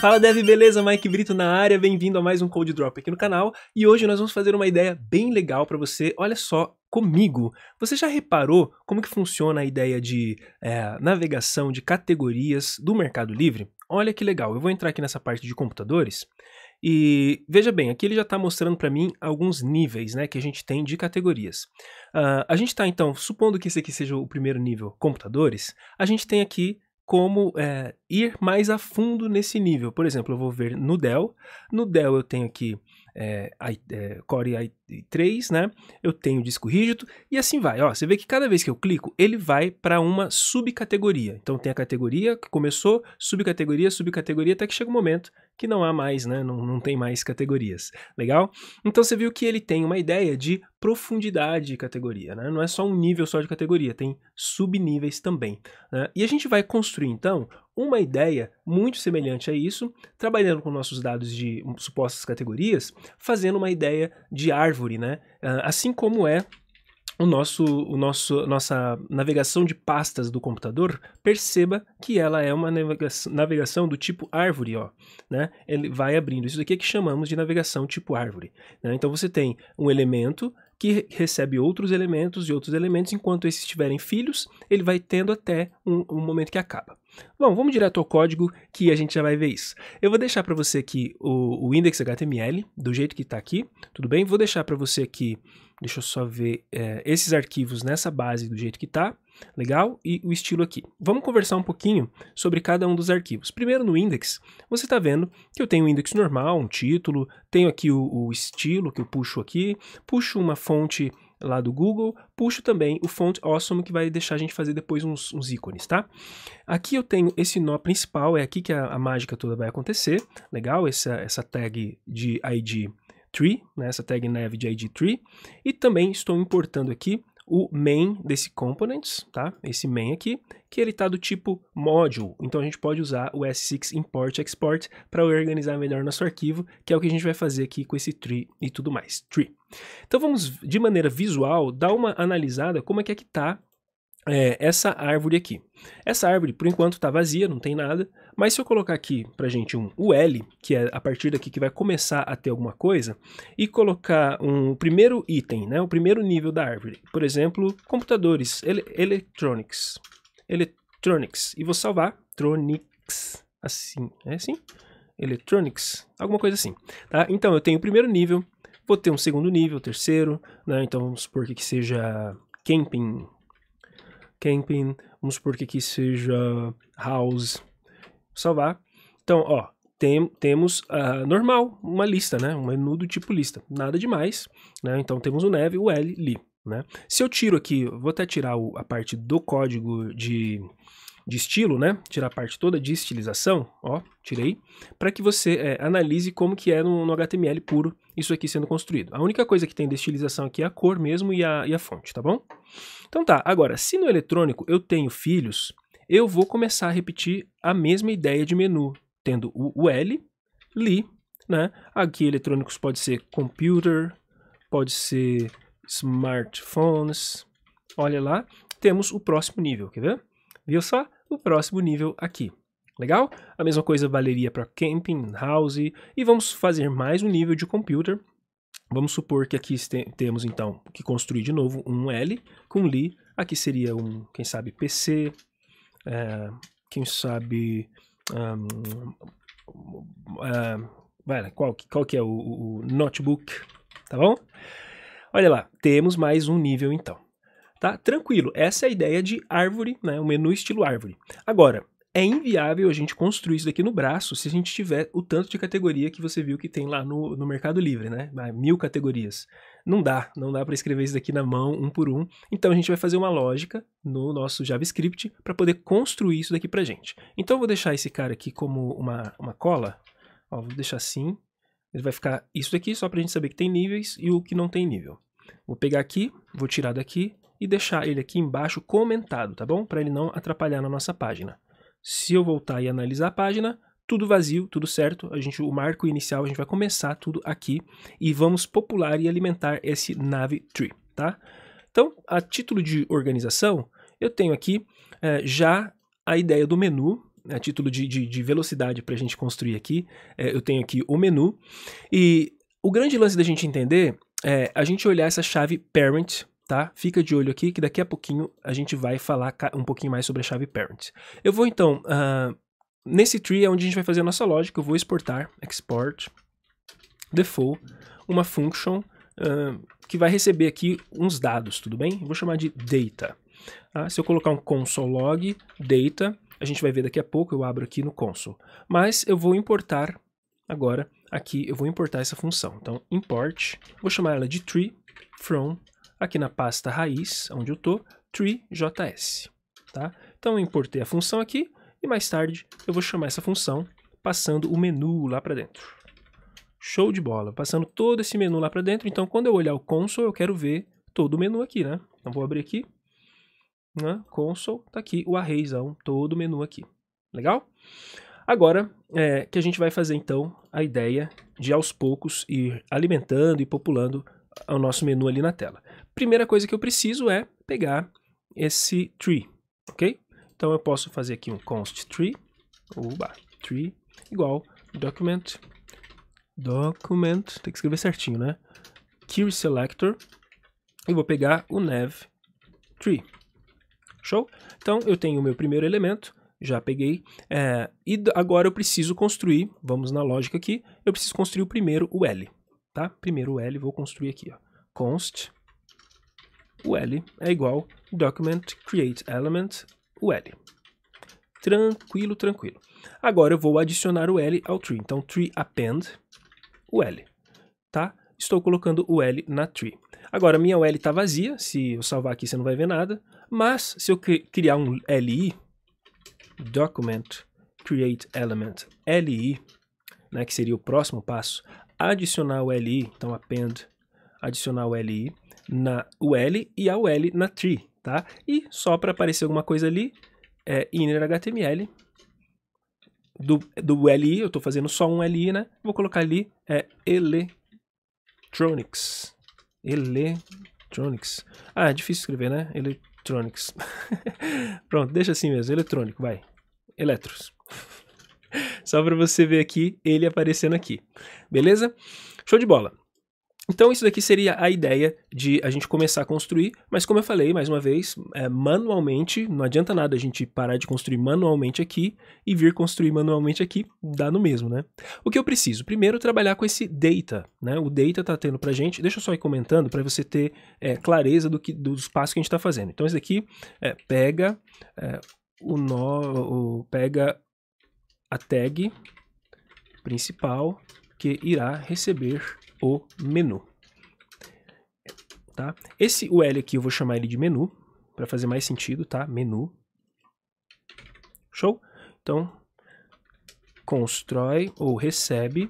Fala Dev, beleza? Mike Brito na área, bem-vindo a mais um Code Drop aqui no canal e hoje nós vamos fazer uma ideia bem legal para você, olha só, comigo. Você já reparou como que funciona a ideia de é, navegação de categorias do Mercado Livre? Olha que legal, eu vou entrar aqui nessa parte de computadores e veja bem, aqui ele já está mostrando para mim alguns níveis né, que a gente tem de categorias. Uh, a gente está então, supondo que esse aqui seja o primeiro nível computadores, a gente tem aqui como é, ir mais a fundo nesse nível. Por exemplo, eu vou ver no Dell. No Dell eu tenho aqui é, é, Core 3, né? Eu tenho disco rígido e assim vai. Ó, você vê que cada vez que eu clico, ele vai para uma subcategoria. Então tem a categoria que começou, subcategoria, subcategoria, até que chega um momento que não há mais, né? Não, não tem mais categorias. Legal? Então você viu que ele tem uma ideia de profundidade de categoria, né? Não é só um nível só de categoria, tem subníveis também. Né? E a gente vai construir então uma ideia muito semelhante a isso, trabalhando com nossos dados de supostas categorias, fazendo uma ideia de árvore árvore, né? Ah, assim como é o nosso, o nosso, nossa navegação de pastas do computador, perceba que ela é uma navegação, navegação do tipo árvore, ó, né? Ele vai abrindo. Isso aqui é que chamamos de navegação tipo árvore. Né? Então você tem um elemento que recebe outros elementos e outros elementos, enquanto esses tiverem filhos, ele vai tendo até um, um momento que acaba. Bom, vamos direto ao código que a gente já vai ver isso. Eu vou deixar para você aqui o, o index HTML, do jeito que está aqui, tudo bem? Vou deixar para você aqui, deixa eu só ver, é, esses arquivos nessa base do jeito que está, legal? E o estilo aqui. Vamos conversar um pouquinho sobre cada um dos arquivos. Primeiro no index, você está vendo que eu tenho um index normal, um título, tenho aqui o, o estilo que eu puxo aqui, puxo uma fonte lá do Google, puxo também o Font Awesome, que vai deixar a gente fazer depois uns, uns ícones, tá? Aqui eu tenho esse nó principal, é aqui que a, a mágica toda vai acontecer, legal? Essa, essa tag de ID tree, né, essa tag nav de ID tree, e também estou importando aqui o main desse components, tá? Esse main aqui, que ele está do tipo module. Então a gente pode usar o S6 import export para organizar melhor nosso arquivo, que é o que a gente vai fazer aqui com esse tree e tudo mais, tree. Então vamos de maneira visual dar uma analisada como é que é que tá é, essa árvore aqui. Essa árvore, por enquanto, está vazia, não tem nada, mas se eu colocar aqui para gente um UL, que é a partir daqui que vai começar a ter alguma coisa, e colocar um primeiro item, né, o primeiro nível da árvore, por exemplo, computadores, ele, electronics, electronics, e vou salvar, tronics, assim, é assim? Electronics, alguma coisa assim, tá? Então, eu tenho o primeiro nível, vou ter um segundo nível, terceiro, né, então vamos supor que seja camping camping, vamos supor que aqui seja house, salvar. Então, ó, tem, temos uh, normal, uma lista, né? Um menu do tipo lista, nada demais, né? Então temos o neve, o L, li, né? Se eu tiro aqui, vou até tirar o, a parte do código de de estilo, né? Tirar a parte toda de estilização, ó, tirei, para que você é, analise como que é no, no, HTML puro isso aqui sendo construído. A única coisa que tem de estilização aqui é a cor mesmo e a, e a fonte, tá bom? Então tá, agora, se no eletrônico eu tenho filhos, eu vou começar a repetir a mesma ideia de menu, tendo o, o L, li, né? Aqui eletrônicos pode ser computer, pode ser smartphones, olha lá, temos o próximo nível, quer ver? Viu só? o próximo nível aqui. Legal? A mesma coisa valeria para camping, house, e vamos fazer mais um nível de computer. Vamos supor que aqui temos então que construir de novo um L com li. Aqui seria um, quem sabe, PC, é, eh, quem sabe, um, vai, qual, qual que é o, o notebook, tá bom? Olha lá, temos mais um nível então tá? Tranquilo, essa é a ideia de árvore, né? O menu estilo árvore. Agora, é inviável a gente construir isso daqui no braço se a gente tiver o tanto de categoria que você viu que tem lá no, no Mercado Livre, né? Ah, mil categorias. Não dá, não dá para escrever isso daqui na mão, um por um. Então a gente vai fazer uma lógica no nosso JavaScript para poder construir isso daqui para gente. Então eu vou deixar esse cara aqui como uma, uma cola. Ó, vou deixar assim. Ele vai ficar isso daqui só para a gente saber que tem níveis e o que não tem nível. Vou pegar aqui, vou tirar daqui, e deixar ele aqui embaixo comentado, tá bom? Para ele não atrapalhar na nossa página. Se eu voltar e analisar a página, tudo vazio, tudo certo. A gente, o marco inicial, a gente vai começar tudo aqui e vamos popular e alimentar esse Nave Tree, tá? Então, a título de organização, eu tenho aqui é, já a ideia do menu, a título de, de, de velocidade para a gente construir aqui, é, eu tenho aqui o menu. E o grande lance da gente entender é a gente olhar essa chave parent, tá? Fica de olho aqui que daqui a pouquinho a gente vai falar um pouquinho mais sobre a chave parent. Eu vou então, uh, nesse tree é onde a gente vai fazer a nossa lógica, eu vou exportar, export, default, uma function uh, que vai receber aqui uns dados, tudo bem? Eu vou chamar de data. Tá? se eu colocar um console log, data, a gente vai ver daqui a pouco, eu abro aqui no console. Mas eu vou importar agora, aqui eu vou importar essa função. Então, import, vou chamar ela de tree from aqui na pasta raiz, onde eu estou, tree.js. Tá? Então eu importei a função aqui e mais tarde eu vou chamar essa função passando o menu lá para dentro. Show de bola, passando todo esse menu lá para dentro. Então quando eu olhar o console eu quero ver todo o menu aqui, né? Então vou abrir aqui, né? console, tá aqui o arrayzão, todo o menu aqui. Legal? Agora é, que a gente vai fazer então a ideia de aos poucos ir alimentando e populando o nosso menu ali na tela primeira coisa que eu preciso é pegar esse tree, ok? Então eu posso fazer aqui um const tree, uba, tree, igual document, document, tem que escrever certinho, né? Query selector, e vou pegar o nav tree, show? Então eu tenho o meu primeiro elemento, já peguei, é, e agora eu preciso construir, vamos na lógica aqui, eu preciso construir o primeiro o L, tá? Primeiro o L, vou construir aqui, ó, const, o L é igual document create element, o L. Tranquilo, tranquilo. Agora eu vou adicionar o L ao tree. Então, tree append, o L, tá? Estou colocando o L na tree. Agora, minha L está vazia, se eu salvar aqui você não vai ver nada, mas se eu criar um LI, document create element LI, né, que seria o próximo passo, adicionar o LI, então append, adicionar o LI, na UL e a UL na tree, tá? E só para aparecer alguma coisa ali, é inner HTML do, do LI, eu estou fazendo só um LI, né? Vou colocar ali é electronics. Electronics. Ah, é difícil escrever, né? Electronics. Pronto, deixa assim mesmo, eletrônico, vai. Eletros. só para você ver aqui ele aparecendo aqui. Beleza? Show de bola. Então, isso daqui seria a ideia de a gente começar a construir, mas como eu falei, mais uma vez, é, manualmente, não adianta nada a gente parar de construir manualmente aqui e vir construir manualmente aqui, dá no mesmo, né? O que eu preciso? Primeiro, trabalhar com esse data, né? O data tá tendo pra gente, deixa eu só ir comentando para você ter é, clareza do, que, dos passos que a gente está fazendo. Então, isso daqui é, pega é, o nó, pega a tag principal que irá receber o menu. Tá? Esse o L aqui eu vou chamar ele de menu, para fazer mais sentido, tá? Menu. Show? Então, constrói ou recebe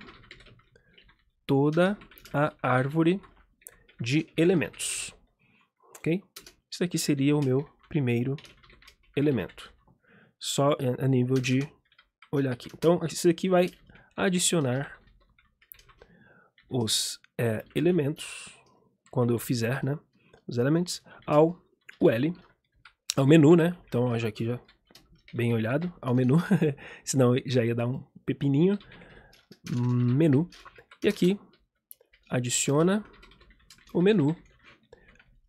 toda a árvore de elementos. Ok? Isso aqui seria o meu primeiro elemento. Só a nível de olhar aqui. Então, isso aqui vai adicionar os é, elementos, quando eu fizer, né? Os elementos ao UL, ao menu, né? Então, já aqui já bem olhado, ao menu, senão já ia dar um pepininho. Menu. E aqui, adiciona o menu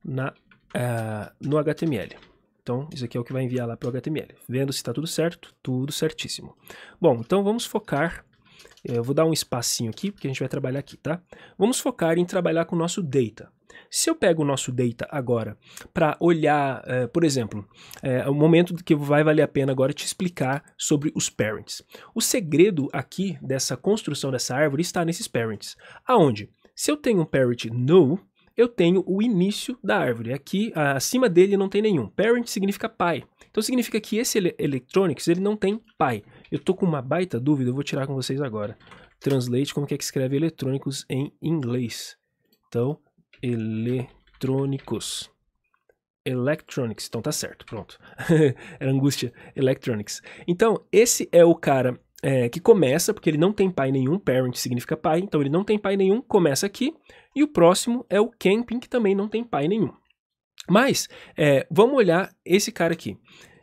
na, uh, no HTML. Então, isso aqui é o que vai enviar lá para o HTML. Vendo se está tudo certo, tudo certíssimo. Bom, então vamos focar é, eu vou dar um espacinho aqui, porque a gente vai trabalhar aqui, tá? Vamos focar em trabalhar com o nosso data. Se eu pego o nosso data agora para olhar, é, por exemplo, é, é, o momento que vai valer a pena agora te explicar sobre os parents. O segredo aqui dessa construção dessa árvore está nesses parents. Aonde? Se eu tenho um parent no, eu tenho o início da árvore. Aqui, acima dele não tem nenhum. Parent significa pai. Então significa que esse ele electronics ele não tem pai. Eu tô com uma baita dúvida, eu vou tirar com vocês agora. Translate, como que é que escreve eletrônicos em inglês? Então, eletrônicos. Electronics, então tá certo, pronto. Era angústia. Electronics. Então, esse é o cara é, que começa, porque ele não tem pai nenhum, parent significa pai, então ele não tem pai nenhum, começa aqui. E o próximo é o camping, que também não tem pai nenhum. Mas, é, vamos olhar esse cara aqui.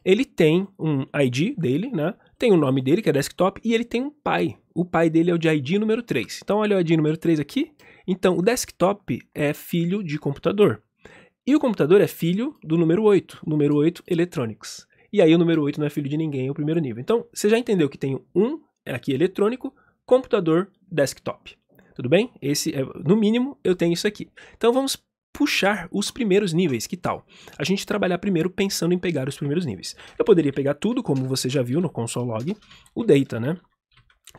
Ele tem um ID dele, né? tem o nome dele, que é desktop, e ele tem um pai. O pai dele é o de ID número 3. Então, olha o ID número 3 aqui. Então, o desktop é filho de computador. E o computador é filho do número 8, número 8 Electronics. E aí o número 8 não é filho de ninguém, é o primeiro nível. Então, você já entendeu que tem um é aqui eletrônico, computador, desktop. Tudo bem? Esse é, no mínimo, eu tenho isso aqui. Então vamos puxar os primeiros níveis, que tal? A gente trabalhar primeiro pensando em pegar os primeiros níveis. Eu poderia pegar tudo, como você já viu no console log, o data, né?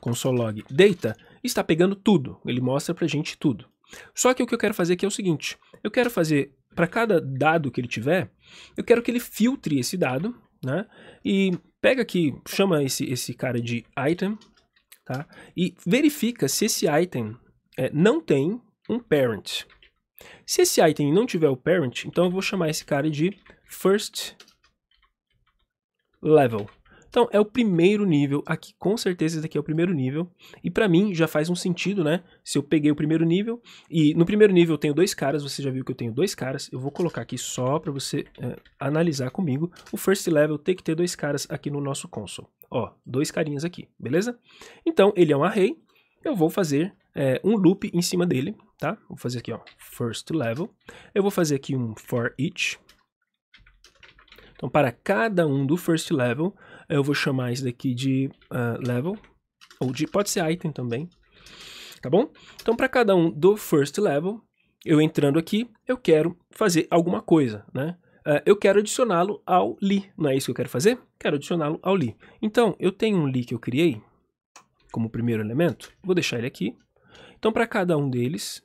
Console log data está pegando tudo, ele mostra pra gente tudo. Só que o que eu quero fazer aqui é o seguinte, eu quero fazer para cada dado que ele tiver, eu quero que ele filtre esse dado, né? E pega aqui, chama esse, esse cara de item, tá? E verifica se esse item é, não tem um parent. Se esse item não tiver o parent, então eu vou chamar esse cara de first level. Então, é o primeiro nível aqui, com certeza esse daqui é o primeiro nível. E para mim já faz um sentido, né? Se eu peguei o primeiro nível, e no primeiro nível eu tenho dois caras, você já viu que eu tenho dois caras. Eu vou colocar aqui só para você é, analisar comigo. O first level tem que ter dois caras aqui no nosso console. Ó, dois carinhas aqui, beleza? Então, ele é um array, eu vou fazer é, um loop em cima dele, tá? Vou fazer aqui, ó, first level. Eu vou fazer aqui um for each. Então, para cada um do first level, eu vou chamar isso daqui de uh, level, ou de, pode ser item também, tá bom? Então, para cada um do first level, eu entrando aqui, eu quero fazer alguma coisa, né? Uh, eu quero adicioná-lo ao li, não é isso que eu quero fazer? Quero adicioná-lo ao li. Então, eu tenho um li que eu criei como primeiro elemento, vou deixar ele aqui, então, para cada um deles,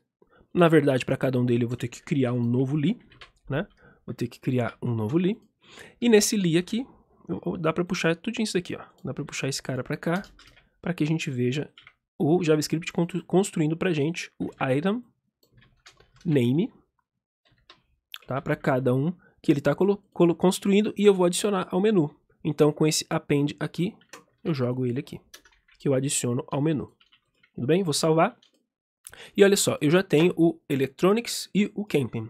na verdade, para cada um deles eu vou ter que criar um novo li, né? Vou ter que criar um novo li. E nesse li aqui, eu, dá para puxar tudo isso daqui, ó. Dá para puxar esse cara para cá, para que a gente veja o JavaScript construindo para gente o item name, tá? Para cada um que ele está construindo e eu vou adicionar ao menu. Então, com esse append aqui, eu jogo ele aqui, que eu adiciono ao menu. Tudo bem? Vou salvar. E olha só, eu já tenho o Electronics e o Camping.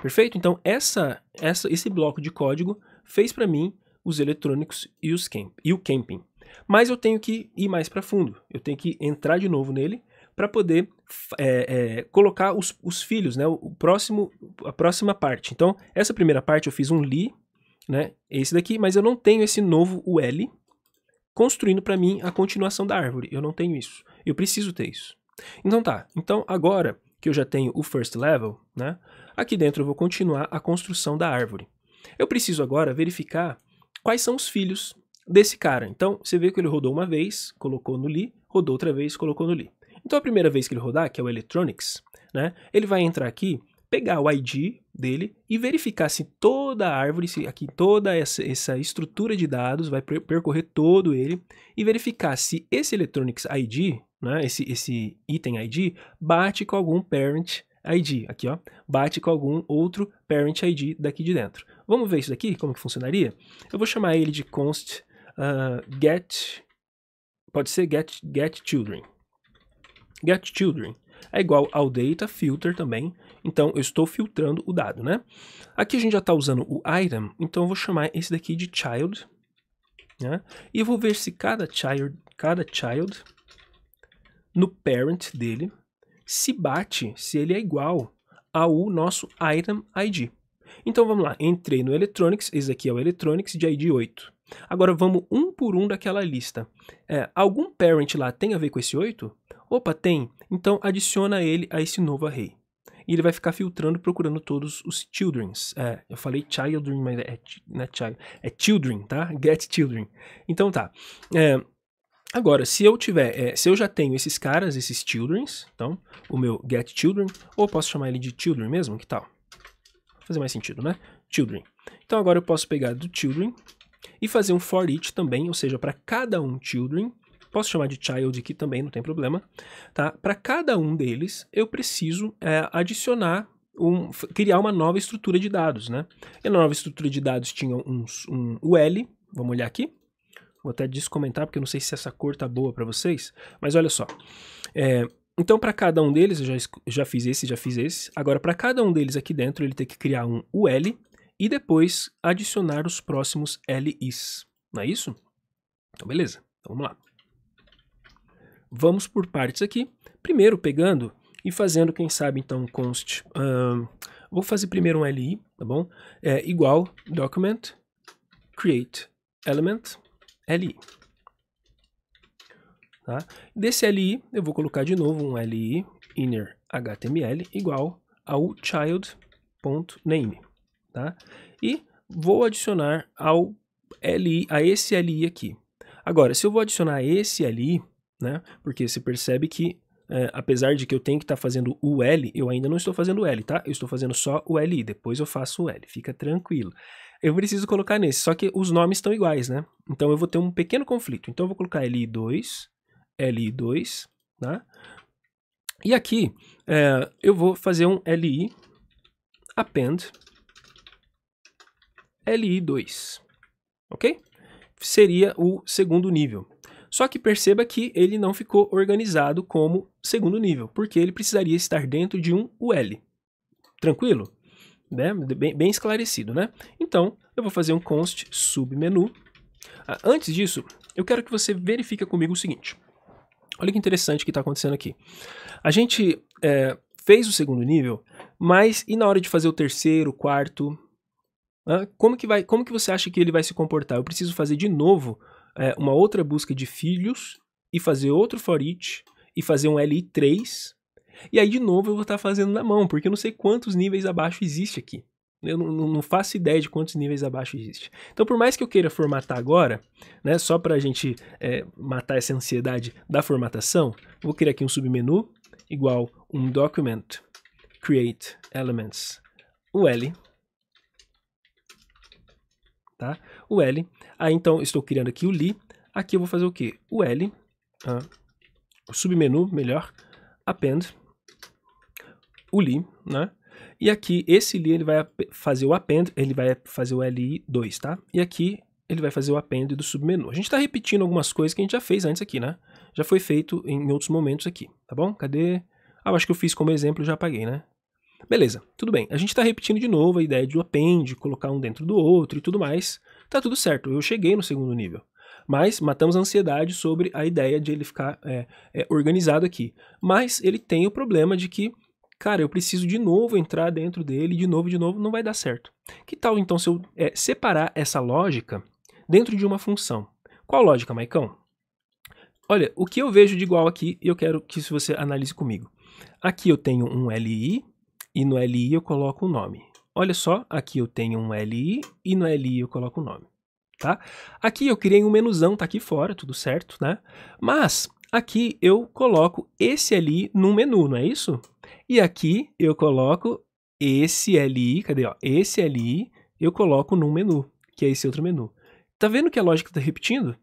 Perfeito? Então, essa, essa, esse bloco de código fez para mim os eletrônicos e, os camp, e o camping. Mas eu tenho que ir mais para fundo. Eu tenho que entrar de novo nele para poder é, é, colocar os, os, filhos, né? O, próximo, a próxima parte. Então, essa primeira parte eu fiz um li, né? Esse daqui, mas eu não tenho esse novo UL construindo para mim a continuação da árvore. Eu não tenho isso. Eu preciso ter isso. Então tá, então agora que eu já tenho o first level, né, aqui dentro eu vou continuar a construção da árvore. Eu preciso agora verificar quais são os filhos desse cara. Então, você vê que ele rodou uma vez, colocou no li, rodou outra vez, colocou no li. Então, a primeira vez que ele rodar, que é o electronics, né, ele vai entrar aqui, pegar o ID dele e verificar se toda a árvore, se aqui toda essa, essa estrutura de dados vai percorrer todo ele e verificar se esse electronics ID, né, esse, esse item ID, bate com algum parent ID, aqui ó, bate com algum outro parent ID daqui de dentro. Vamos ver isso daqui, como que funcionaria? Eu vou chamar ele de const uh, get, pode ser get, get children. Get children é igual ao data filter também, então eu estou filtrando o dado, né? Aqui a gente já está usando o item, então eu vou chamar esse daqui de child, né? E eu vou ver se cada child, cada child no parent dele se bate, se ele é igual ao nosso item ID. Então vamos lá, entrei no electronics, esse aqui é o electronics de ID 8. Agora vamos um por um daquela lista. É, algum parent lá tem a ver com esse 8? Opa, tem. Então adiciona ele a esse novo array. E ele vai ficar filtrando, procurando todos os childrens. É, eu falei children, mas é, é não é child, é children, tá? Get children. Então tá. É, Agora, se eu tiver, é, se eu já tenho esses caras, esses childrens, então, o meu get children, ou posso chamar ele de children mesmo, que tal? fazer mais sentido, né? Children. Então agora eu posso pegar do children e fazer um for each também, ou seja, para cada um children, posso chamar de child aqui também, não tem problema, tá? Para cada um deles, eu preciso é, adicionar um, criar uma nova estrutura de dados, né? E nova estrutura de dados tinha uns, um, L, vamos olhar aqui, Vou até descomentar porque eu não sei se essa cor tá boa para vocês. Mas olha só. É, então, para cada um deles, eu já, já fiz esse, já fiz esse. Agora, para cada um deles aqui dentro, ele tem que criar um UL e depois adicionar os próximos LIs. Não é isso? Então, beleza. Então, vamos lá. Vamos por partes aqui. Primeiro, pegando e fazendo, quem sabe, então, const... vou fazer primeiro um LI, tá bom? É igual document create element. LI. Tá? Desse LI, eu vou colocar de novo um LI inner HTML igual ao child.name. Tá? E vou adicionar ao LI, a esse LI aqui. Agora, se eu vou adicionar esse LI, né, porque você percebe que é, apesar de que eu tenho que estar tá fazendo o L, eu ainda não estou fazendo o L, tá? Eu estou fazendo só o LI, depois eu faço o L, fica tranquilo eu preciso colocar nesse. Só que os nomes estão iguais, né? Então eu vou ter um pequeno conflito. Então eu vou colocar LI2, LI2, né? E aqui é, eu vou fazer um LI append LI2, ok? Seria o segundo nível. Só que perceba que ele não ficou organizado como segundo nível, porque ele precisaria estar dentro de um UL. Tranquilo? né? Bem, bem esclarecido, né? Então, eu vou fazer um const submenu. Ah, antes disso, eu quero que você verifique comigo o seguinte. Olha que interessante que está acontecendo aqui. A gente é, fez o segundo nível, mas e na hora de fazer o terceiro, quarto? Ah, como, que vai, como que você acha que ele vai se comportar? Eu preciso fazer de novo é, uma outra busca de filhos e fazer outro for each e fazer um LI3 e aí, de novo, eu vou estar tá fazendo na mão, porque eu não sei quantos níveis abaixo existe aqui. Eu não, faço ideia de quantos níveis abaixo existe. Então, por mais que eu queira formatar agora, né, só para a gente é, matar essa ansiedade da formatação, vou criar aqui um submenu igual um document create elements ul Tá? ul Aí, então, estou criando aqui o li. Aqui eu vou fazer o quê? ul ah, o submenu, melhor, append o li, né? E aqui, esse li, ele vai fazer o append, ele vai fazer o li2, tá? E aqui, ele vai fazer o append do submenu. A gente está repetindo algumas coisas que a gente já fez antes aqui, né? Já foi feito em outros momentos aqui, tá bom? Cadê? Ah, acho que eu fiz como exemplo e já apaguei, né? Beleza, tudo bem. A gente está repetindo de novo a ideia de um append, colocar um dentro do outro e tudo mais. Tá tudo certo, eu cheguei no segundo nível. Mas matamos a ansiedade sobre a ideia de ele ficar é, é, organizado aqui. Mas ele tem o problema de que cara, eu preciso de novo entrar dentro dele, de novo, de novo, não vai dar certo. Que tal então se eu é, separar essa lógica dentro de uma função? Qual lógica, Maicão? Olha, o que eu vejo de igual aqui, eu quero que você analise comigo. Aqui eu tenho um LI e no LI eu coloco o um nome. Olha só, aqui eu tenho um LI e no LI eu coloco o um nome. Tá? Aqui eu criei um menuzão, tá aqui fora, tudo certo, né? Mas aqui eu coloco esse ali num menu, não é isso? E aqui eu coloco esse LI, cadê? Ó? Esse LI eu coloco num menu, que é esse outro menu. Tá vendo que a lógica está repetindo?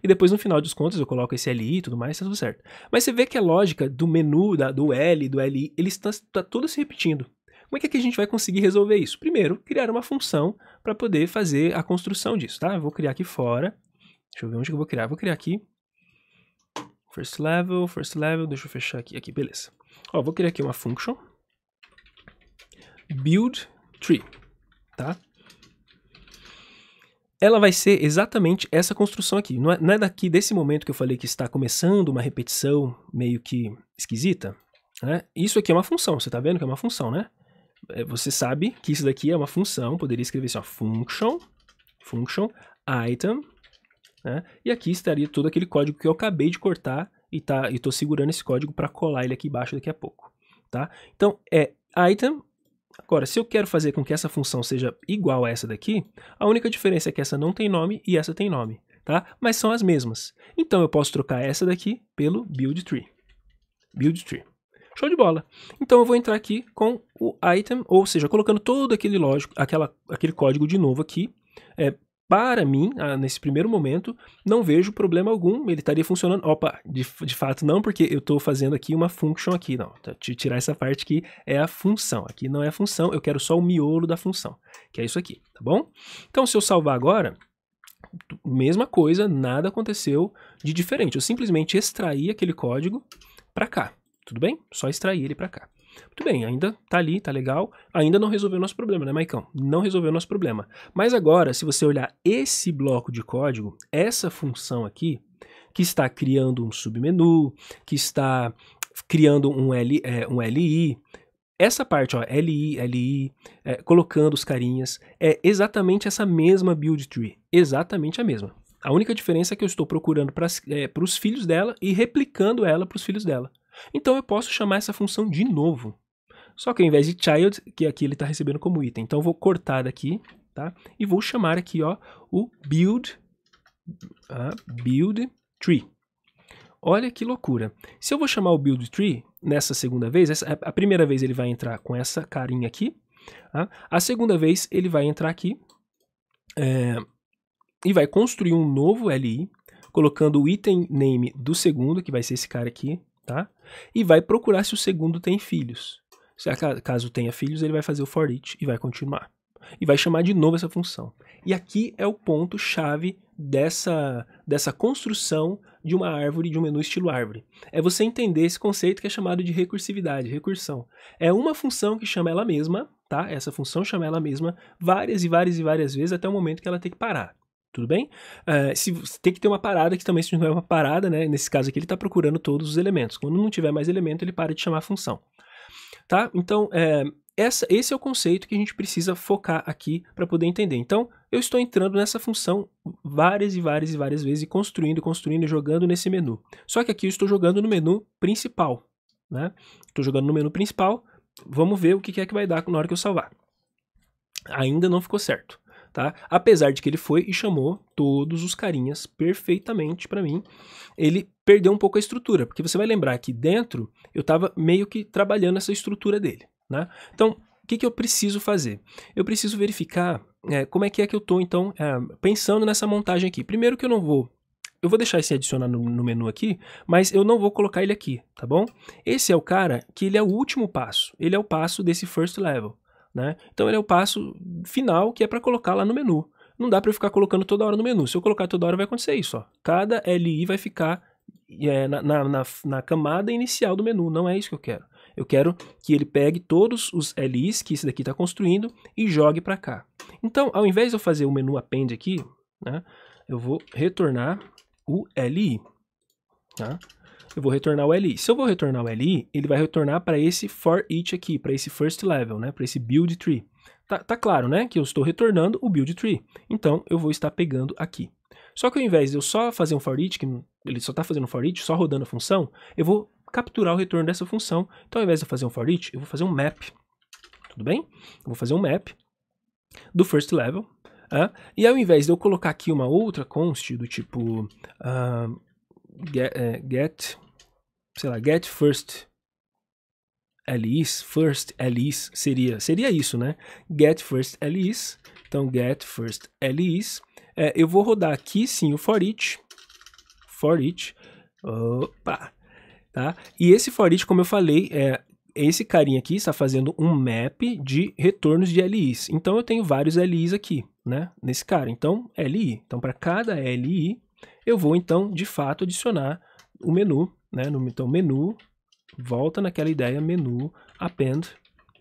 E depois no final dos contos eu coloco esse LI e tudo mais, tá tudo certo. Mas você vê que a lógica do menu, da, do L, do LI, eles estão tá, tudo se repetindo. Como é que, é que a gente vai conseguir resolver isso? Primeiro, criar uma função para poder fazer a construção disso, tá? Eu vou criar aqui fora. Deixa eu ver onde que eu vou criar. Eu vou criar aqui. First level, first level, deixa eu fechar aqui, aqui, beleza. Ó, vou criar aqui uma function. Build tree, tá? Ela vai ser exatamente essa construção aqui. Não é, não é daqui desse momento que eu falei que está começando uma repetição meio que esquisita, né? Isso aqui é uma função, você está vendo que é uma função, né? É, você sabe que isso daqui é uma função, poderia escrever assim, ó, function, function, item, né? E aqui estaria todo aquele código que eu acabei de cortar e tá, eu estou segurando esse código para colar ele aqui embaixo daqui a pouco, tá? Então é item. Agora, se eu quero fazer com que essa função seja igual a essa daqui, a única diferença é que essa não tem nome e essa tem nome, tá? Mas são as mesmas. Então eu posso trocar essa daqui pelo build tree. Build tree. Show de bola. Então eu vou entrar aqui com o item, ou seja, colocando todo aquele lógico, aquela, aquele código de novo aqui, é, para mim, ah, nesse primeiro momento, não vejo problema algum, ele estaria funcionando. Opa, de, de fato não, porque eu estou fazendo aqui uma function aqui, não. Tá, tirar essa parte que é a função. Aqui não é a função, eu quero só o miolo da função, que é isso aqui, tá bom? Então, se eu salvar agora, mesma coisa, nada aconteceu de diferente. Eu simplesmente extraí aquele código para cá, tudo bem? Só extraí ele para cá. Muito bem, ainda tá ali, tá legal, ainda não resolveu o nosso problema, né, Maicão? Não resolveu o nosso problema. Mas agora, se você olhar esse bloco de código, essa função aqui, que está criando um submenu, que está criando um, L, é, um LI, essa parte, ó, LI, LI, é, colocando os carinhas, é exatamente essa mesma build tree, exatamente a mesma. A única diferença é que eu estou procurando para é, os filhos dela e replicando ela para os filhos dela. Então eu posso chamar essa função de novo. Só que ao invés de child, que aqui ele está recebendo como item. Então eu vou cortar daqui, tá? E vou chamar aqui, ó, o build, uh, build tree. Olha que loucura. Se eu vou chamar o build tree nessa segunda vez, essa, a primeira vez ele vai entrar com essa carinha aqui, tá? a segunda vez ele vai entrar aqui é, e vai construir um novo LI, colocando o item name do segundo, que vai ser esse cara aqui, tá? E vai procurar se o segundo tem filhos. Se caso tenha filhos, ele vai fazer o for each e vai continuar. E vai chamar de novo essa função. E aqui é o ponto chave dessa dessa construção de uma árvore, de um menu estilo árvore. É você entender esse conceito que é chamado de recursividade, recursão. É uma função que chama ela mesma, tá? Essa função chama ela mesma várias e várias e várias vezes até o momento que ela tem que parar tudo bem? Uh, se, tem que ter uma parada, que também se não é uma parada, né? Nesse caso aqui, ele está procurando todos os elementos. Quando não tiver mais elemento, ele para de chamar a função. Tá? Então, é, essa, esse é o conceito que a gente precisa focar aqui para poder entender. Então, eu estou entrando nessa função várias e várias e várias vezes, e construindo, construindo, jogando nesse menu. Só que aqui eu estou jogando no menu principal. Né? Estou jogando no menu principal, vamos ver o que é que vai dar na hora que eu salvar. Ainda não ficou certo tá? Apesar de que ele foi e chamou todos os carinhas perfeitamente para mim, ele perdeu um pouco a estrutura, porque você vai lembrar que dentro eu tava meio que trabalhando essa estrutura dele, né? Então, o que, que eu preciso fazer? Eu preciso verificar é, como é que é que eu tô, então, é, pensando nessa montagem aqui. Primeiro que eu não vou eu vou deixar esse adicionar no, no, menu aqui, mas eu não vou colocar ele aqui, tá bom? Esse é o cara que ele é o último passo, ele é o passo desse first level né? Então ele é o passo final que é para colocar lá no menu. Não dá para eu ficar colocando toda hora no menu. Se eu colocar toda hora vai acontecer isso, ó. Cada LI vai ficar é, na, na, na, na camada inicial do menu, não é isso que eu quero. Eu quero que ele pegue todos os LIs que esse daqui está construindo e jogue para cá. Então, ao invés de eu fazer o menu append aqui, né, eu vou retornar o LI. Tá? eu vou retornar o LI. Se eu vou retornar o LI, ele vai retornar para esse for each aqui, para esse first level, né? Para esse build tree. Tá, tá claro, né? Que eu estou retornando o build tree. Então, eu vou estar pegando aqui. Só que ao invés de eu só fazer um for each, que ele só está fazendo um for each, só rodando a função, eu vou capturar o retorno dessa função. Então, ao invés de eu fazer um for each, eu vou fazer um map. Tudo bem? Eu vou fazer um map do first level. Uh, e ao invés de eu colocar aqui uma outra const do tipo uh, get, uh, get sei lá, get first LIs, first LIs seria, seria isso, né? Get first LIs. Então, get first LIs. É, eu vou rodar aqui sim o for each. For each. Opa! Tá? E esse for each, como eu falei, é, esse carinha aqui está fazendo um map de retornos de LIs. Então, eu tenho vários LIs aqui, né? Nesse cara. Então, LI. Então, para cada LI, eu vou, então, de fato, adicionar o menu né? No, então, menu, volta naquela ideia, menu, append,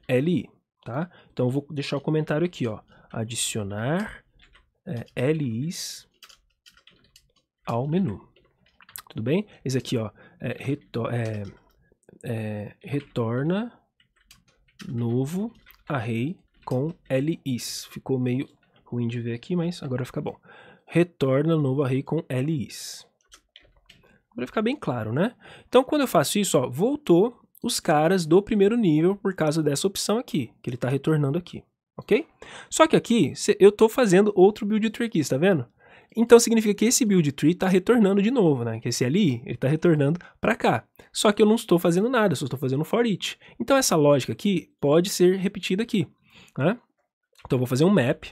li, tá? Então, eu vou deixar o comentário aqui, ó. Adicionar é, lis ao menu. Tudo bem? Esse aqui, ó, é, retor é, é, retorna novo array com lis. Ficou meio ruim de ver aqui, mas agora fica bom. Retorna novo array com lis para ficar bem claro, né? Então, quando eu faço isso, ó, voltou os caras do primeiro nível por causa dessa opção aqui, que ele está retornando aqui, ok? Só que aqui eu estou fazendo outro build tree aqui, está vendo? Então significa que esse build tree está retornando de novo, né? Que esse ali, ele está retornando para cá. Só que eu não estou fazendo nada, só estou fazendo um for each. Então essa lógica aqui pode ser repetida aqui, né? Então eu vou fazer um map,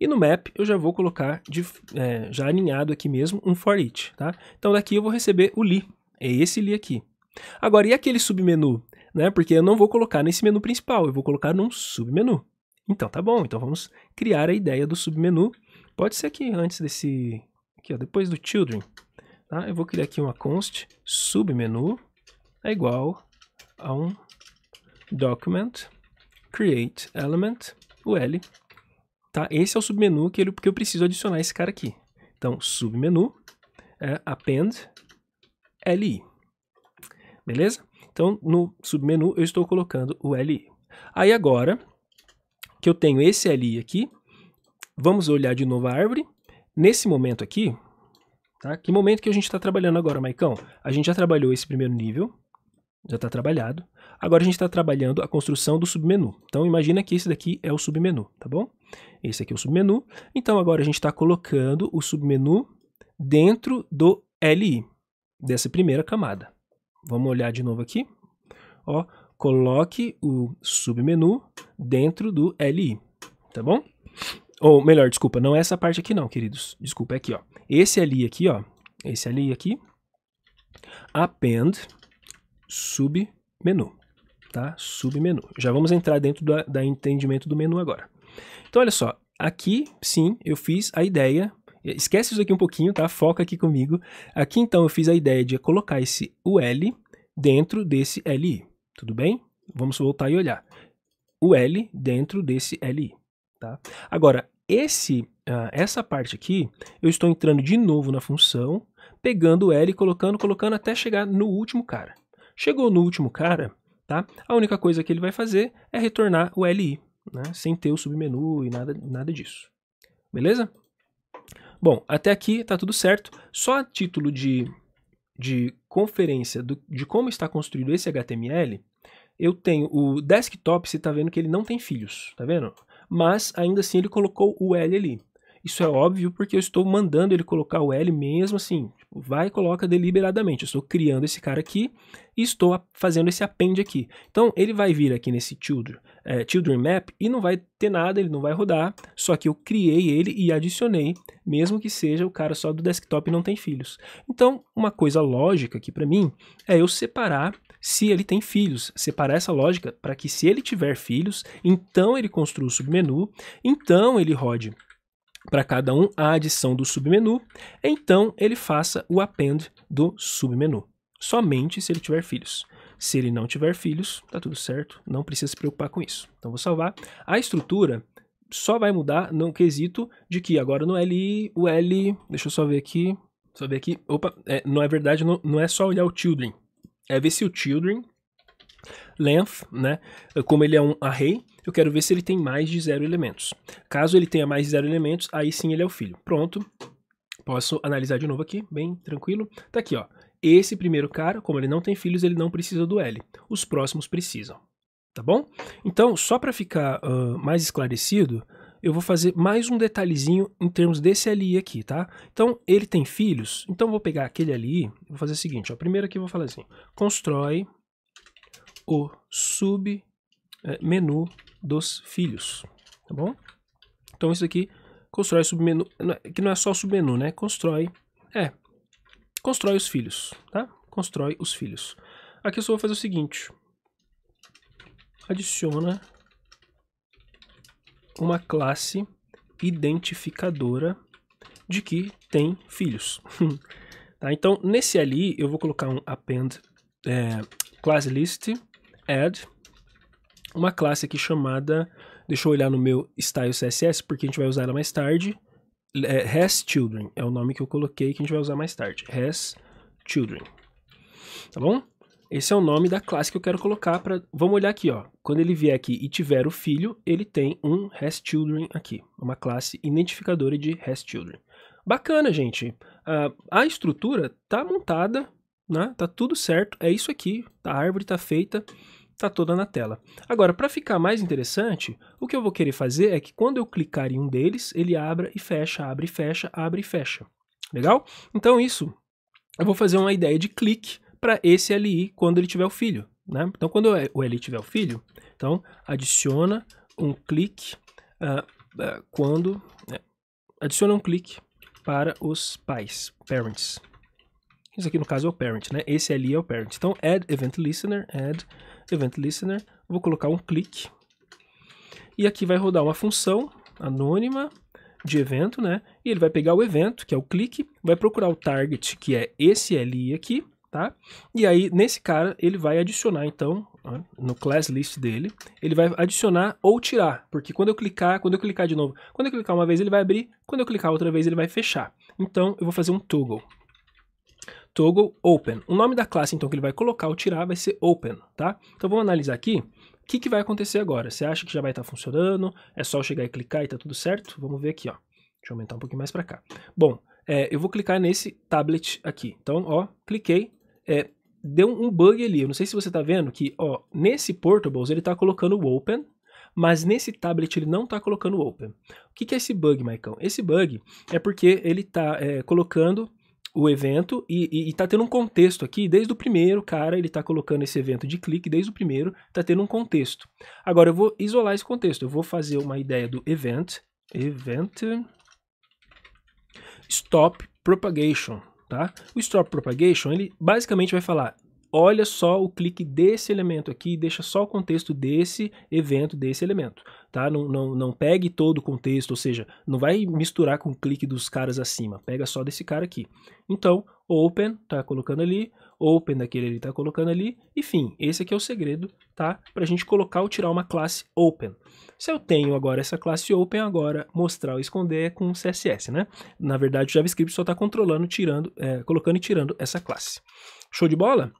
e no map eu já vou colocar, de, é, já alinhado aqui mesmo, um for each, tá? Então daqui eu vou receber o li, é esse li aqui. Agora, e aquele submenu? Né? Porque eu não vou colocar nesse menu principal, eu vou colocar num submenu. Então tá bom, então vamos criar a ideia do submenu. Pode ser aqui antes desse, aqui ó, depois do children. Tá? Eu vou criar aqui uma const submenu é igual a um document create element, o L, tá? Esse é o submenu que, ele, que eu preciso adicionar esse cara aqui. Então, submenu, é, append, li. Beleza? Então, no submenu eu estou colocando o li. Aí agora, que eu tenho esse li aqui, vamos olhar de novo a árvore. Nesse momento aqui, tá? Que momento que a gente está trabalhando agora, Maicão? A gente já trabalhou esse primeiro nível, já está trabalhado. Agora a gente está trabalhando a construção do submenu. Então imagina que esse daqui é o submenu, tá bom? Esse aqui é o submenu. Então agora a gente está colocando o submenu dentro do LI, dessa primeira camada. Vamos olhar de novo aqui. Ó, coloque o submenu dentro do LI, tá bom? Ou melhor, desculpa, não é essa parte aqui não, queridos. Desculpa, é aqui, ó. Esse LI aqui, ó. Esse LI aqui. Append submenu tá? Submenu. Já vamos entrar dentro do da entendimento do menu agora. Então, olha só, aqui sim eu fiz a ideia. Esquece isso aqui um pouquinho, tá? Foca aqui comigo. Aqui então eu fiz a ideia de colocar esse UL dentro desse LI. Tudo bem? Vamos voltar e olhar. UL dentro desse LI, tá? Agora, esse, ah, essa parte aqui, eu estou entrando de novo na função, pegando o L, colocando, colocando até chegar no último cara. Chegou no último cara, tá? A única coisa que ele vai fazer é retornar o LI, né? sem ter o submenu e nada, nada disso. Beleza? Bom, até aqui tá tudo certo. Só a título de, de conferência do, de como está construído esse HTML, eu tenho o desktop, você está vendo que ele não tem filhos, tá vendo? Mas ainda assim ele colocou o L ali. Isso é óbvio porque eu estou mandando ele colocar o L mesmo assim, vai e coloca deliberadamente. Eu estou criando esse cara aqui e estou fazendo esse append aqui. Então, ele vai vir aqui nesse children, é, children map e não vai ter nada, ele não vai rodar, só que eu criei ele e adicionei, mesmo que seja o cara só do desktop e não tem filhos. Então, uma coisa lógica aqui para mim é eu separar se ele tem filhos, separar essa lógica para que se ele tiver filhos, então ele construa o submenu, então ele rode para cada um a adição do submenu, então ele faça o append do submenu. Somente se ele tiver filhos. Se ele não tiver filhos, tá tudo certo, não precisa se preocupar com isso. Então vou salvar. A estrutura só vai mudar no quesito de que agora no é L, o L, deixa eu só ver aqui, só ver aqui, opa, é, não é verdade, não, não é só olhar o children, é ver se o children length, né, como ele é um array, eu quero ver se ele tem mais de zero elementos. Caso ele tenha mais de zero elementos, aí sim ele é o filho. Pronto. Posso analisar de novo aqui, bem tranquilo. Tá aqui, ó. Esse primeiro cara, como ele não tem filhos, ele não precisa do L. Os próximos precisam. Tá bom? Então, só para ficar uh, mais esclarecido, eu vou fazer mais um detalhezinho em termos desse ali aqui, tá? Então, ele tem filhos, então eu vou pegar aquele ali, vou fazer o seguinte, ó, primeiro aqui eu vou falar assim, constrói o submenu eh, dos filhos, tá bom? Então isso aqui constrói submenu, é, que não é só submenu, né? Constrói, é, constrói os filhos, tá? Constrói os filhos. Aqui eu só vou fazer o seguinte, adiciona uma classe identificadora de que tem filhos. tá? Então, nesse ali, eu vou colocar um append é, class list add uma classe aqui chamada, deixa eu olhar no meu style CSS, porque a gente vai usar ela mais tarde, é, has children, é o nome que eu coloquei que a gente vai usar mais tarde, has children, tá bom? Esse é o nome da classe que eu quero colocar para. Vamos olhar aqui, ó. Quando ele vier aqui e tiver o filho, ele tem um has children aqui, uma classe identificadora de has children. Bacana, gente. Uh, a estrutura tá montada, né? Tá tudo certo. É isso aqui. A árvore tá feita está toda na tela. Agora, para ficar mais interessante, o que eu vou querer fazer é que quando eu clicar em um deles, ele abra e fecha, abre e fecha, abre e fecha. Legal? Então isso, eu vou fazer uma ideia de clique para esse LI quando ele tiver o filho. Né? Então, quando o LI tiver o filho, então adiciona um clique uh, uh, quando... Né? Adiciona um clique para os pais, parents. Isso aqui no caso é o parent, né? Esse ali é o parent. Então, add event listener, add event listener. Vou colocar um clique. E aqui vai rodar uma função anônima de evento, né? E ele vai pegar o evento, que é o clique, vai procurar o target, que é esse ali aqui, tá? E aí, nesse cara, ele vai adicionar, então, no class list dele, ele vai adicionar ou tirar, porque quando eu clicar, quando eu clicar de novo, quando eu clicar uma vez, ele vai abrir, quando eu clicar outra vez, ele vai fechar. Então, eu vou fazer um toggle toggle open. O nome da classe, então, que ele vai colocar ou tirar vai ser open, tá? Então, vamos analisar aqui o que, que vai acontecer agora. Você acha que já vai estar tá funcionando? É só eu chegar e clicar e tá tudo certo? Vamos ver aqui, ó. Deixa eu aumentar um pouquinho mais para cá. Bom, é, eu vou clicar nesse tablet aqui. Então, ó, cliquei. É, deu um bug ali. Eu não sei se você está vendo que, ó, nesse Portables ele está colocando o Open, mas nesse tablet ele não está colocando o Open. O que, que, é esse bug, Maicão? Esse bug é porque ele está é, colocando o evento e, está tendo um contexto aqui desde o primeiro, cara, ele está colocando esse evento de clique desde o primeiro, está tendo um contexto. Agora eu vou isolar esse contexto, eu vou fazer uma ideia do event, event stop propagation, tá? O stop propagation, ele basicamente vai falar olha só o clique desse elemento aqui, deixa só o contexto desse evento, desse elemento, tá? Não, não, não pegue todo o contexto, ou seja, não vai misturar com o clique dos caras acima, pega só desse cara aqui. Então, open, tá colocando ali, open daquele ele tá colocando ali, enfim, esse aqui é o segredo, tá? a gente colocar ou tirar uma classe open. Se eu tenho agora essa classe open, agora mostrar ou esconder é com CSS, né? Na verdade, o JavaScript só está controlando, tirando, é, colocando e tirando essa classe. Show de bola?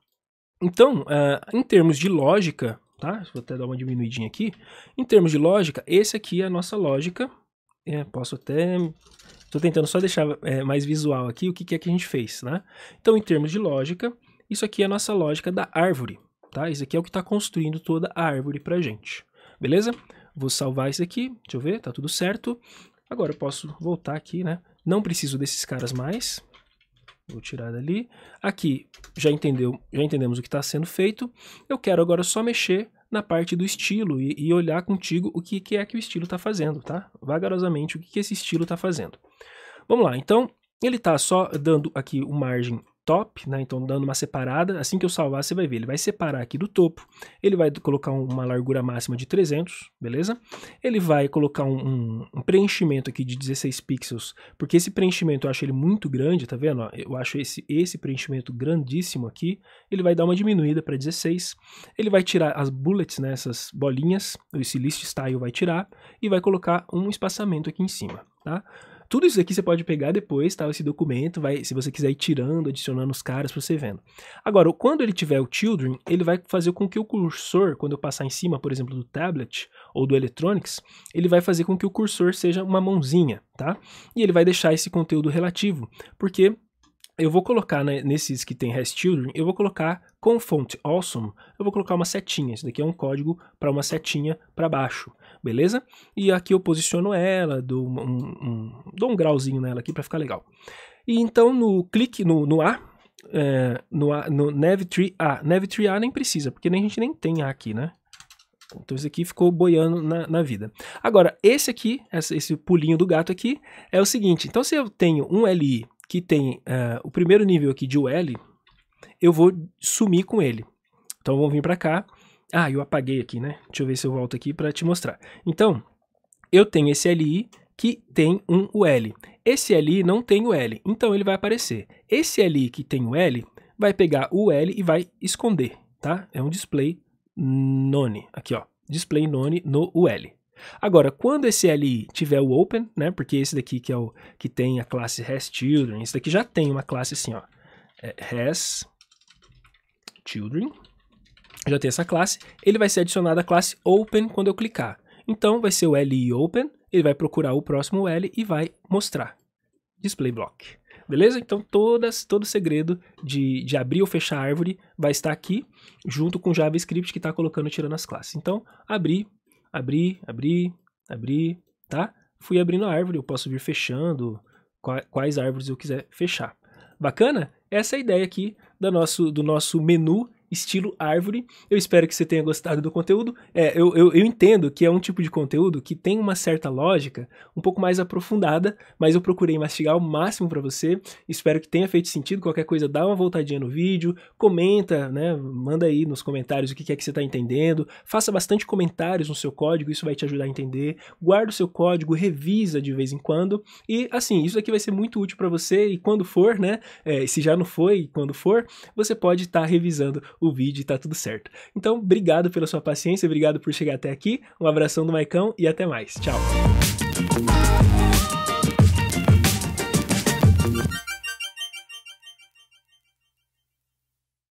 Então, uh, em termos de lógica, tá? Vou até dar uma diminuidinha aqui. Em termos de lógica, esse aqui é a nossa lógica. É, posso até... Estou tentando só deixar é, mais visual aqui o que, que é que a gente fez, né? Então, em termos de lógica, isso aqui é a nossa lógica da árvore, tá? Isso aqui é o que está construindo toda a árvore para a gente, beleza? Vou salvar isso aqui, deixa eu ver, tá tudo certo. Agora eu posso voltar aqui, né? Não preciso desses caras mais, Vou tirar dali. Aqui, já, entendeu, já entendemos o que está sendo feito. Eu quero agora só mexer na parte do estilo e, e olhar contigo o que, que, é que o estilo está fazendo, tá? Vagarosamente, o que, que esse estilo está fazendo. Vamos lá, então, ele está só dando aqui o margem top, né? Então dando uma separada, assim que eu salvar você vai ver, ele vai separar aqui do topo, ele vai colocar uma largura máxima de 300, beleza? Ele vai colocar um, um, um preenchimento aqui de 16 pixels, porque esse preenchimento eu acho ele muito grande, tá vendo? Eu acho esse, esse preenchimento grandíssimo aqui, ele vai dar uma diminuída para 16, ele vai tirar as bullets, né, essas bolinhas, esse list style vai tirar, e vai colocar um espaçamento aqui em cima, tá? Tudo isso aqui você pode pegar depois, tá? Esse documento, vai, se você quiser ir tirando, adicionando os caras para você vendo. Agora, quando ele tiver o children, ele vai fazer com que o cursor, quando eu passar em cima, por exemplo, do tablet ou do electronics, ele vai fazer com que o cursor seja uma mãozinha, tá? E ele vai deixar esse conteúdo relativo, porque eu vou colocar né, nesses que tem Has Children, eu vou colocar com font awesome, eu vou colocar uma setinha. Isso daqui é um código para uma setinha para baixo, beleza? E aqui eu posiciono ela, dou um, um, dou um grauzinho nela aqui para ficar legal. E então no clique no, no A, é, no, A, no Nav3A, ah, Nav3A nem precisa, porque nem, a gente nem tem A aqui, né? Então isso aqui ficou boiando na, na vida. Agora, esse aqui, esse pulinho do gato aqui, é o seguinte. Então se eu tenho um LI que tem uh, o primeiro nível aqui de UL, eu vou sumir com ele. Então vamos vir para cá. Ah, eu apaguei aqui, né? Deixa eu ver se eu volto aqui para te mostrar. Então, eu tenho esse LI que tem um UL. Esse LI não tem o L, então ele vai aparecer. Esse LI que tem o L vai pegar o L e vai esconder, tá? É um display none, aqui ó, display none no UL. Agora, quando esse LI tiver o open, né, porque esse daqui que é o que tem a classe has children, esse daqui já tem uma classe assim, ó, é, has children, já tem essa classe, ele vai ser adicionado à classe open quando eu clicar. Então, vai ser o LI open, ele vai procurar o próximo L e vai mostrar display block. Beleza? Então, todas, todo o segredo de, de abrir ou fechar a árvore vai estar aqui, junto com o JavaScript que está colocando tirando as classes. Então, abrir, abri, abri, abri, tá? Fui abrindo a árvore, eu posso vir fechando quais árvores eu quiser fechar. Bacana? Essa é a ideia aqui do nosso, do nosso menu estilo árvore. Eu espero que você tenha gostado do conteúdo. É, eu, eu, eu, entendo que é um tipo de conteúdo que tem uma certa lógica, um pouco mais aprofundada, mas eu procurei mastigar o máximo para você. Espero que tenha feito sentido. Qualquer coisa, dá uma voltadinha no vídeo, comenta, né? Manda aí nos comentários o que é que você está entendendo. Faça bastante comentários no seu código, isso vai te ajudar a entender. Guarda o seu código, revisa de vez em quando. E assim, isso aqui vai ser muito útil para você. E quando for, né? É, se já não foi, quando for, você pode estar tá revisando o vídeo e tá tudo certo. Então, obrigado pela sua paciência, obrigado por chegar até aqui. Um abração do Maicão e até mais. Tchau.